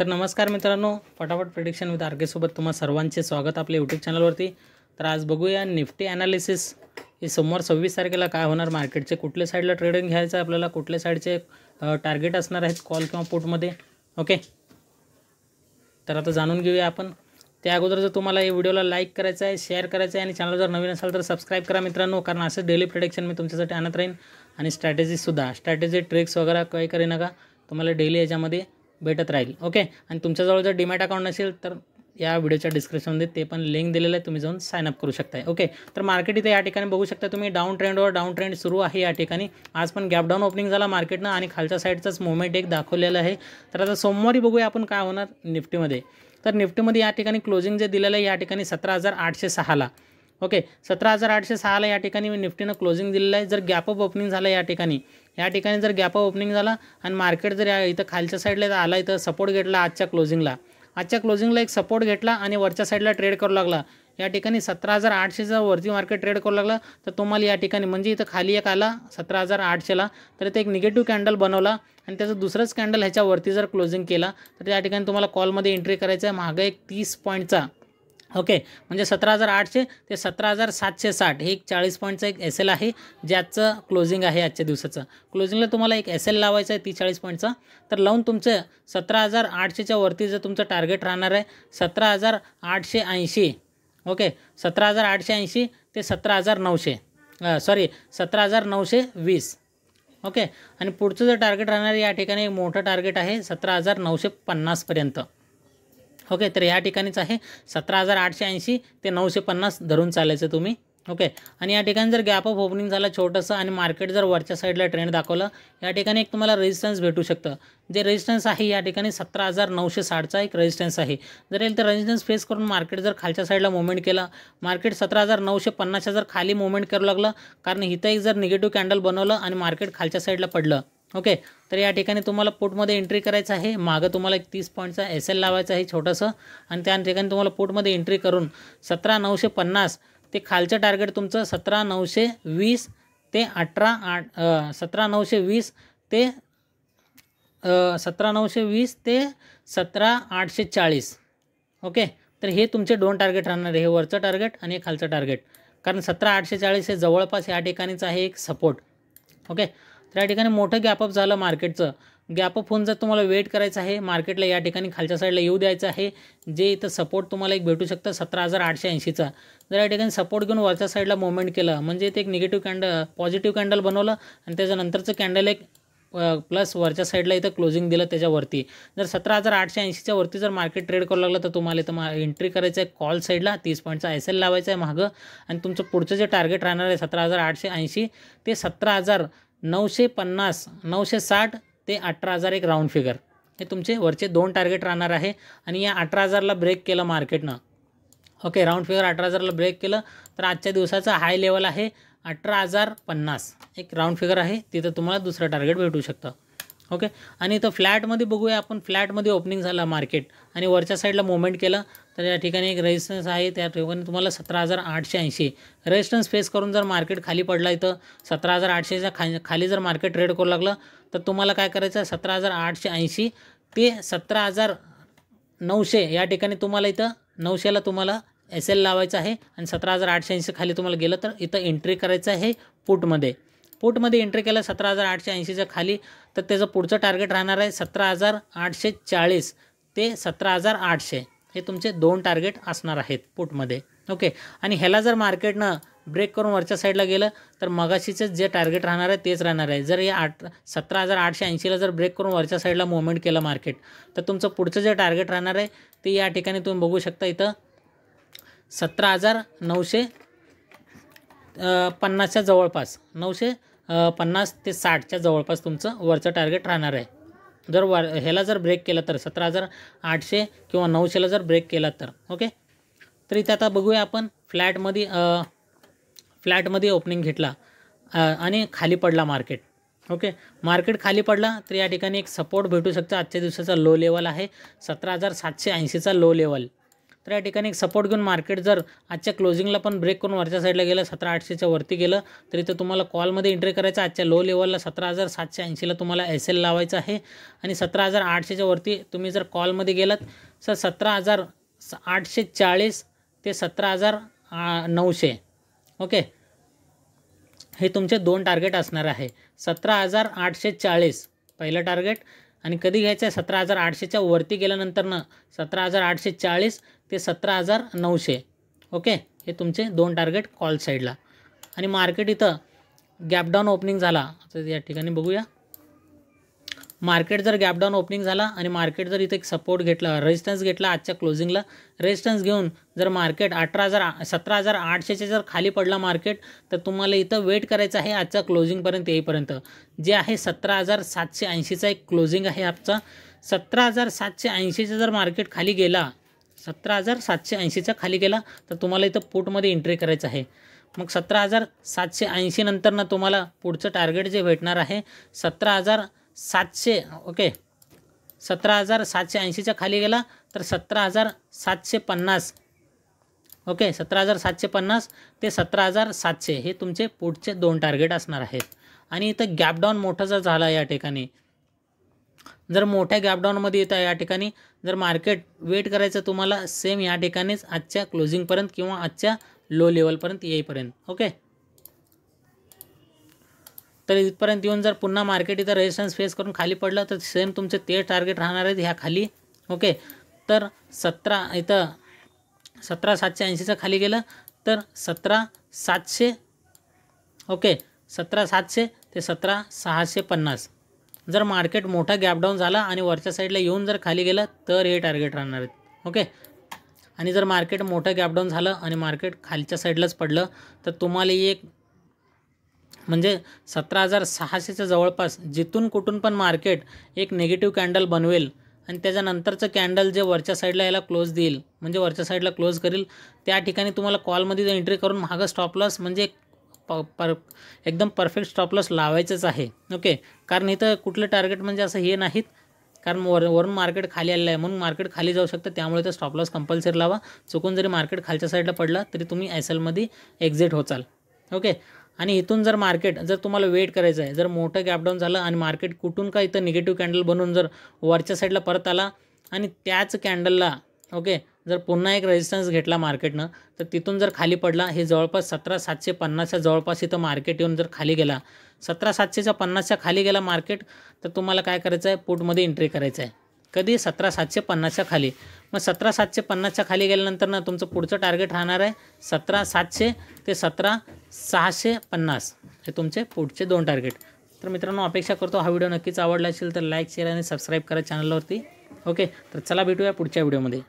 तर नमस्कार मित्रांनो फटाफट प्रिडिक्शन विथ आर्केसोबत तुम्हा सर्वांचे स्वागत आपल्या यूट्यूब चॅनलवरती तर आज बघूया निफ्टी ॲनालिसिस हे सोमवार सव्वीस तारखेला काय होणार मार्केटचे कुठल्या साईडला ट्रेडिंग घ्यायचं आहे आपल्याला कुठल्या साईडचे टार्गेट असणार आहेत कॉल किंवा पुटमध्ये ओके तर आता जाणून घेऊया आपण त्या अगोदर जर तुम्हाला या व्हिडिओला लाईक करायचं आहे शेअर करायचं आहे आणि चॅनल जर नवीन असाल तर सबस्क्राईब करा मित्रांनो कारण असं डेली प्रिडिक्शन मी तुमच्यासाठी आणत राहीन आणि स्ट्रॅटेजीसुद्धा स्ट्रॅटेजी ट्रिक्स वगैरे काही करे नका तुम्हाला डेली याच्यामध्ये भेटत राहील ओके आणि तुमच्याजवळ जर डीमॅट अकाउंट नसेल तर या व्हिडिओच्या डिस्क्रिप्शनमध्ये ते पण लिंक दिलेलं आहे तुम्ही जाऊन अप करू शकताय ओके तर मार्केट इथे या ठिकाणी बघू शकता तुम्ही डाऊन ट्रेंडवर डाऊन ट्रेंड सुरू आहे या ठिकाणी आज पण गॅप डाऊन ओपनिंग झाला मार्केटनं आणि खालच्या साईडचाच मुवमेंट एक दाखवलेलं आहे तर आता सोमवारी बघूया आपण काय होणार निफ्टीमध्ये तर निफ्टीमध्ये या ठिकाणी क्लोजिंग जे दिलेलं आहे या ठिकाणी सतरा हजार आठशे सहाला ओके सतरा हजार आठशे सहाला या ठिकाणी मी निफ्टीनं क्लोजिंग दिलेलं आहे जर गॅप अप ओपनिंग झालं या ठिकाणी या ठिकाणी जर गॅप अप ओपनिंग झाला आणि मार्केट जर या इथं खालच्या साईडला आला इथं सपोर्ट घेतला आजच्या क्लोजिंगला आजच्या क्लोजिंगला एक सपोर्ट घेतला आणि वरच्या साईडला ट्रेड करू लागला या ठिकाणी सतरा हजार आठशेचा वरती मार्केट ट्रेड करू लागला तर तुम्हाला या ठिकाणी म्हणजे इथं खाली एक आला सतरा हजार आठशेला तर ते एक निगेटिव्ह कॅन्डल बनवला आणि त्याचं दुसरंच कॅन्डल ह्याच्यावरती जर क्लोजिंग केला तर त्या ठिकाणी तुम्हाला कॉलमध्ये एंट्री करायचं आहे महागा एक तीस पॉईंटचा ओके म्हणजे सतरा हजार आठशे ते सतरा हजार सातशे साठ हे एक चाळीस पॉईंटचं एक एस एल आहे ज्याचं क्लोजिंग आहे आजच्या दिवसाचं क्लोजिंगला तुम्हाला एक एस एल लावायचं आहे ती चाळीस पॉईंटचं तर लावून तुमचं सतरा हजार आठशेच्या वरती जर तुमचं टार्गेट राहणार आहे सतरा हजार आठशे ऐंशी ओके सतरा हजार आठशे ऐंशी ते सतरा हजार नऊशे सॉरी सतरा हजार नऊशे वीस ओके आणि पुढचं जर टार्गेट राहणार या ठिकाणी एक मोठं टार्गेट आहे सतरा हजार नऊशे पन्नासपर्यंत ओके तर ह्या ठिकाणीच आहे सतरा हजार आठशे ऐंशी ते नऊशे पन्नास धरून चालायचं तुम्ही ओके आणि या ठिकाणी जर गॅप ऑफ ओपनिंग झाला छोटंसं आणि मार्केट जर वरच्या साईडला ट्रेंड दाखवलं या ठिकाणी एक तुम्हाला रेजिस्टन्स भेटू शकतं जे रेजिस्टन्स आहे या ठिकाणी सतरा हजार नऊशे साठचा एक रेजिस्टन्स आहे जर येईल तर रेजिस्टन्स फेस करून मार्केट जर खालच्या साईडला मुवमेंट केलं मार्केट सतरा हजार नऊशे पन्नासच्या जर खाली मुवमेंट करू लागलं कारण इथं एक जर निगेटिव्ह कॅन्डल बनवलं आणि मार्केट खालच्या साईडला पडलं ओके तर या ठिकाणी तुम्हाला पोटमध्ये एंट्री करायचं आहे मागं तुम्हाला एक तीस पॉईंटचा एस एल लावायचा आहे छोटंसं आणि त्या ठिकाणी तुम्हाला पोटमध्ये एंट्री करून सतरा नऊशे पन्नास ते खालचं टार्गेट तुमचं सतरा नऊशे वीस ते अठरा आठ सतरा नऊशे वीस ते सतरा नऊशे वीस ते सतरा आठशे चाळीस ओके तर हे तुमचे दोन टार्गेट राहणार आहे हे वरचं टार्गेट आणि हे खालचं टार्गेट कारण सतरा आठशे चाळीस हे जवळपास या ठिकाणीच आहे एक सपोर्ट ओके तर या ठिकाणी मोठं गॅपअप झालं मार्केटचं गॅपअप होऊन जर तुम्हाला वेट करायचं आहे मार्केटला या ठिकाणी खालच्या साईडला येऊ द्यायचं आहे जे इथं सपोर्ट तुम्हाला एक भेटू शकतं सतरा हजार आठशे ऐंशीचा जर या ठिकाणी सपोर्ट घेऊन वरच्या साईडला मुवमेंट केलं म्हणजे ते एक निगेटिव्ह कॅन्डल पॉझिटिव्ह कॅन्डल बनवलं आणि त्याच्यानंतरचं कॅन्डल एक प्लस वरच्या साईडला इथं क्लोजिंग दिलं त्याच्यावरती जर सतरा हजार आठशे ऐंशीच्या वरती जर मार्केट ट्रेड करू लागलं तर तुम्हाला इथं मा एंट्री करायचं आहे कॉल साईडला तीस पॉईंटचा एस एल लावायचा आहे मागं आणि तुमचं पुढचं जे टार्गेट राहणार आहे सतरा हजार आठशे ऐंशी ते सतरा हजार नऊशे पन्नास नऊशे साठ ते अठरा हजार एक राऊंड फिगर हे तुमचे वरचे दोन टार्गेट राहणार आहे आणि या अठरा हजारला ब्रेक केलं मार्केटनं ओके राऊंड फिगर अठरा हजारला ब्रेक केलं तर आजच्या दिवसाचा हाय लेवल आहे अठरा हजार पन्नास एक राऊंड फिगर आहे तिथं तुम्हाला दुसरं टार्गेट भेटू शकतं ओके आणि इथं फ्लॅटमध्ये बघूया आपण फ्लॅटमध्ये ओपनिंग झाला मार्केट आणि वरच्या साईडला मुवमेंट केलं तर या ठिकाणी एक रेजिस्टन्स आहे त्या ठिकाणी तुम्हाला सतरा हजार आठशे ऐंशी रेजिस्टन्स फेस करून जर मार्केट खाली पडला इथं सतरा हजार आठशेच्या खा खाली जर मार्केट ट्रेड करू लागलं तर तुम्हाला काय करायचं सतरा हजार आठशे ऐंशी ते सतरा हजार नऊशे या ठिकाणी तुम्हाला इथं नऊशेला तुम्हाला एस एल लावायचं आहे आणि सतरा हजार आठशे ऐंशी खाली तुम्हाला गेलं तर इथं एंट्री करायचं आहे पुटमध्ये पोटमध्ये एंट्री केलं सतरा हजार आठशे ऐंशीच्या खाली तर त्याचं पुढचं टार्गेट राहणार आहे सतरा हजार आठशे चाळीस ते सतरा हजार आठशे हे तुमचे दोन टार्गेट असणार आहेत पुटमध्ये ओके आणि ह्याला जर मार्केटनं ब्रेक करून वरच्या साईडला गेलं तर मगाशीचेच जे टार्गेट राहणार आहे तेच राहणार आहे जर या आठ सतरा हजार आठशे ऐंशीला जर ब्रेक करून वरच्या साईडला मुवमेंट केलं मार्केट तर तुमचं पुढचं जे टार्गेट राहणार आहे ते या ठिकाणी तुम्ही बघू शकता इथं सतरा हजार नऊशे पन्नासच्या जवळपास नऊशे पन्नास ते साठच्या जवळपास तुमचं वरचं टार्गेट राहणार आहे जर वर ह्याला जर ब्रेक केला तर सतरा हजार आठशे किंवा नऊशेला जर ब्रेक केला तर ओके तर इथे आता बघूया आपण फ्लॅटमध्ये फ्लॅटमध्ये ओपनिंग घेतला आणि खाली पडला मार्केट ओके मार्केट खाली पडला तर या ठिकाणी एक सपोर्ट भेटू शकतो आजच्या दिवसाचा लो लेवल आहे सतरा हजार सातशे ऐंशीचा लो लेवल तर या ठिकाणी एक सपोर्ट घेऊन मार्केट जर आजच्या क्लोजिंगला पण ब्रेक करून वरच्या साईडला गेलं सतरा आठशेच्या वरती गेलं तर इथं तुम्हाला कॉलमध्ये एंट्री करायचं आजच्या लो लेवलला सतरा हजार सातशे ऐंशीला तुम्हाला एस एल लावायचं आहे आणि सतरा हजार आठशेच्या वरती तुम्ही जर कॉलमध्ये गेलात सर सतरा हजार आठशे चाळीस ते सतरा हजार नऊशे ओके हे तुमचे दोन टार्गेट असणार आहे सतरा हजार आठशे चाळीस पहिलं टार्गेट आणि कधी घ्यायचं आहे सतरा हजार आठशेच्या वरती गेल्यानंतरनं सतरा हजार आठशे चाळीस ते सतरा हजार नऊशे ओके हे तुमचे दोन टार्गेट कॉल साईडला आणि मार्केट इथं गॅपडाऊन ओपनिंग झाला तर या ठिकाणी बघूया मार्केट जर गॅपडाऊन ओपनिंग झाला आणि मार्केट जर इथे एक सपोर्ट घेतला रेजिस्टन्स घेतला आजच्या क्लोजिंगला रेजिस्टन्स घेऊन जर मार्केट अठरा हजार सतरा हजार आठशेचे जर खाली पडला मार्केट तर तुम्हाला इथं वेट करायचं आहे आजच्या क्लोजिंगपर्यंत येईपर्यंत जे आहे सतरा हजार सातशे ऐंशीचा एक क्लोजिंग आहे आजचा सतरा हजार सातशे ऐंशीचा जर मार्केट खाली गेला सतरा हजार सातशे ऐंशीचा खाली गेला तर तुम्हाला इथं पुटमध्ये एंट्री करायचं आहे मग सतरा हजार सातशे ऐंशी नंतर ना तुम्हाला पुढचं टार्गेट जे भेटणार आहे सतरा हजार सातशे ओके सतरा हजार सातशे ऐंशीच्या खाली गेला तर सतरा हजार सातशे पन्नास ओके सतरा हजार सातशे पन्नास ते सतरा हजार सातशे हे तुमचे पुढचे दोन टार्गेट असणार आहेत आणि इथं गॅपडाऊन मोठं जर झाला या ठिकाणी जर मोठ्या गॅपडाऊनमध्ये येतं या ठिकाणी जर मार्केट वेट करायचं तुम्हाला सेम या ठिकाणीच आजच्या क्लोजिंगपर्यंत किंवा आजच्या लो लेवलपर्यंत येईपर्यंत ओके तर इथपर्यंत येऊन जर पुन्हा मार्केट इथं रेजिस्टन्स फेस करून खाली पडलं तर सेम तुमचे ते टार्गेट राहणार आहेत ह्या खाली ओके तर सतरा इथं सतरा सातशे ऐंशीचं खाली गेलं तर सतरा सातशे ओके सतरा सातशे ते सतरा सहाशे पन्नास जर मार्केट मोठा गॅपडाऊन झाला आणि वरच्या साईडला येऊन जर खाली गेलं तर हे टार्गेट राहणार आहेत ओके आणि जर मार्केट मोठं गॅपडाऊन झालं आणि मार्केट खालच्या साईडलाच पडलं तर तुम्हाला एक म्हणजे सतरा हजार सहाशेच्या जवळपास जिथून कुठून पण मार्केट एक नेगेटिव्ह कॅन्डल बनवेल आणि त्याच्यानंतरचं कॅन्डल जे वरच्या साईडला याला क्लोज देईल म्हणजे वरच्या साईडला क्लोज करेल त्या ठिकाणी तुम्हाला कॉलमध्ये जर एंट्री करून महाग लॉस म्हणजे प पर एकदम परफेक्ट लॉस लावायचंच आहे ओके कारण इथं कुठलं टार्गेट म्हणजे असं हे नाहीत कारण वर वरून मार्केट खाली आलेलं आहे म्हणून मार्केट खाली जाऊ शकतं त्यामुळे तर लॉस कंपल्सरी लावा चुकून जरी मार्केट खालच्या साईडला पडला तरी तुम्ही एस एलमध्ये एक्झिट होचाल ओके आणि इथून जर मार्केट जर तुम्हाला वेट करायचं आहे जर मोठं गॅपडाऊन झालं आणि मार्केट कुठून का इथं निगेटिव्ह कॅन्डल बनून जर वरच्या साईडला परत आला आणि त्याच कॅन्डलला ओके जर पुन्हा एक रेजिस्टन्स घेतला मार्केटनं तर तिथून जर खाली पडला हे जवळपास सतरा सातशे पन्नासच्या जवळपास इथं मार्केट येऊन जर खाली गेला सतरा सातशेच्या पन्नासच्या खाली गेला मार्केट तर तुम्हाला काय करायचं आहे पुटमध्ये एंट्री करायचं आहे कधी सतरा सातशे पन्नासच्या खाली मग सतरा सातशे पन्नासच्या खाली गेल्यानंतर ना तुमचं पुढचं टार्गेट राहणार आहे सतरा सातशे ते सतरा सहाशे पन्नास हे तुमचे पुढचे दोन टार्गेट तर मित्रांनो अपेक्षा करतो हा व्हिडिओ नक्कीच आवडला असेल तर लाईक शेअर आणि सबस्क्राईब करा चॅनलवरती ओके तर चला भेटूया पुढच्या व्हिडिओमध्ये